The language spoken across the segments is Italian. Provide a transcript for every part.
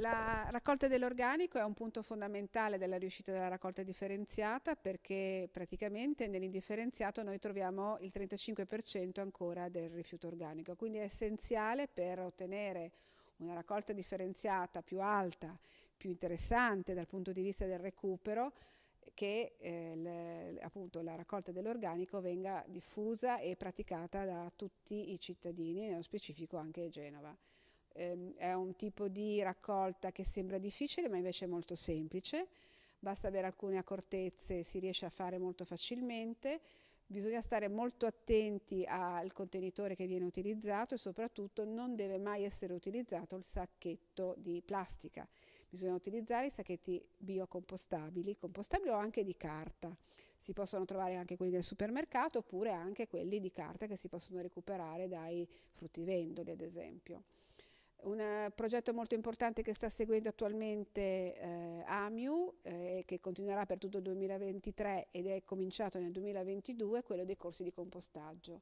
La raccolta dell'organico è un punto fondamentale della riuscita della raccolta differenziata perché praticamente nell'indifferenziato noi troviamo il 35% ancora del rifiuto organico, quindi è essenziale per ottenere una raccolta differenziata più alta, più interessante dal punto di vista del recupero, che eh, le, appunto la raccolta dell'organico venga diffusa e praticata da tutti i cittadini, nello specifico anche Genova ehm, è un tipo di raccolta che sembra difficile ma invece è molto semplice, basta avere alcune accortezze, si riesce a fare molto facilmente, bisogna stare molto attenti al contenitore che viene utilizzato e soprattutto non deve mai essere utilizzato il sacchetto di plastica. Bisogna utilizzare i sacchetti biocompostabili, compostabili o anche di carta. Si possono trovare anche quelli del supermercato oppure anche quelli di carta che si possono recuperare dai fruttivendoli ad esempio. Un eh, progetto molto importante che sta seguendo attualmente eh, AMIU eh, e eh, che continuerà per tutto il 2023 ed è cominciato nel 2022 è quello dei corsi di compostaggio.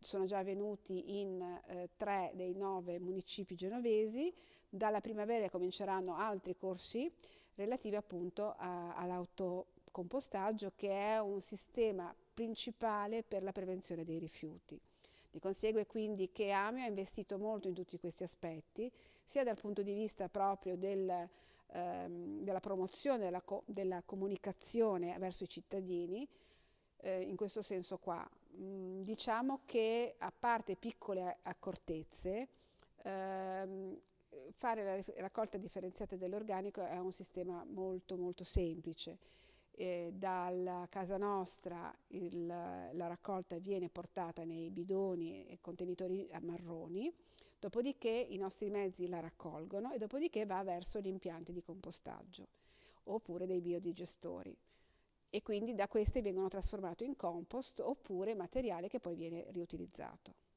Sono già avvenuti in eh, tre dei nove municipi genovesi, dalla primavera cominceranno altri corsi relativi appunto all'autocompostaggio che è un sistema principale per la prevenzione dei rifiuti. Di consegue quindi che AMIO ha investito molto in tutti questi aspetti, sia dal punto di vista proprio del, ehm, della promozione, della, co della, comunicazione verso i cittadini, eh, in questo senso qua. Mm, diciamo che a parte piccole accortezze, ehm, fare la raccolta differenziata dell'organico è un sistema molto molto semplice eh, dalla casa nostra il, la raccolta viene portata nei bidoni e contenitori marroni, dopodiché i nostri mezzi la raccolgono e dopodiché va verso gli impianti di compostaggio oppure dei biodigestori e quindi da questi vengono trasformati in compost oppure materiale che poi viene riutilizzato.